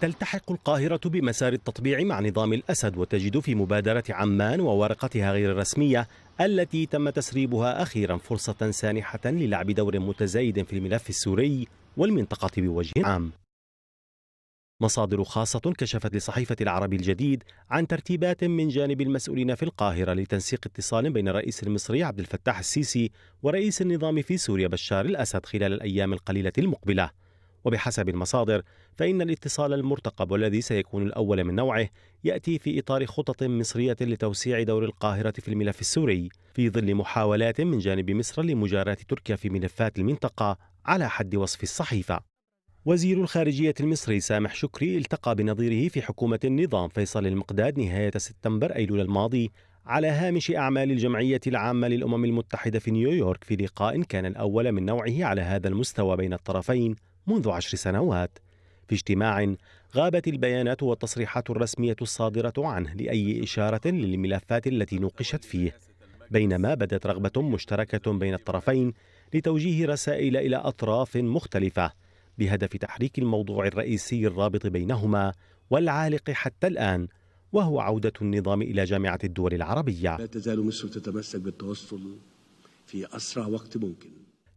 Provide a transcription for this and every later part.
تلتحق القاهرة بمسار التطبيع مع نظام الأسد وتجد في مبادرة عمان وورقتها غير الرسمية التي تم تسريبها أخيرا فرصة سانحة للعب دور متزايد في الملف السوري والمنطقة بوجه عام مصادر خاصة كشفت لصحيفة العربي الجديد عن ترتيبات من جانب المسؤولين في القاهرة لتنسيق اتصال بين الرئيس المصري عبد الفتاح السيسي ورئيس النظام في سوريا بشار الأسد خلال الأيام القليلة المقبلة وبحسب المصادر فإن الاتصال المرتقب والذي سيكون الأول من نوعه يأتي في إطار خطط مصرية لتوسيع دور القاهرة في الملف السوري في ظل محاولات من جانب مصر لمجاراة تركيا في ملفات المنطقة على حد وصف الصحيفة وزير الخارجية المصري سامح شكري التقى بنظيره في حكومة النظام فيصل المقداد نهاية سبتمبر أيلول الماضي على هامش أعمال الجمعية العامة للأمم المتحدة في نيويورك في لقاء كان الأول من نوعه على هذا المستوى بين الطرفين منذ عشر سنوات في اجتماع غابت البيانات والتصريحات الرسمية الصادرة عنه لأي إشارة للملفات التي نوقشت فيه بينما بدت رغبة مشتركة بين الطرفين لتوجيه رسائل إلى أطراف مختلفة بهدف تحريك الموضوع الرئيسي الرابط بينهما والعالق حتى الآن وهو عودة النظام إلى جامعة الدول العربية لا تزال مصر تتمسك بالتوصل في أسرع وقت ممكن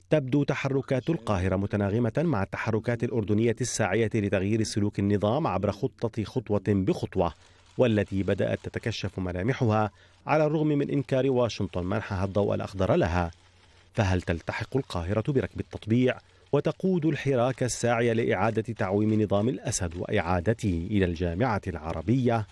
تبدو تحركات القاهرة متناغمة مع التحركات الأردنية الساعية لتغيير سلوك النظام عبر خطة خطوة بخطوة والتي بدأت تتكشف ملامحها على الرغم من إنكار واشنطن منحها الضوء الأخضر لها فهل تلتحق القاهرة بركب التطبيع وتقود الحراك الساعي لإعادة تعويم نظام الأسد وإعادته إلى الجامعة العربية؟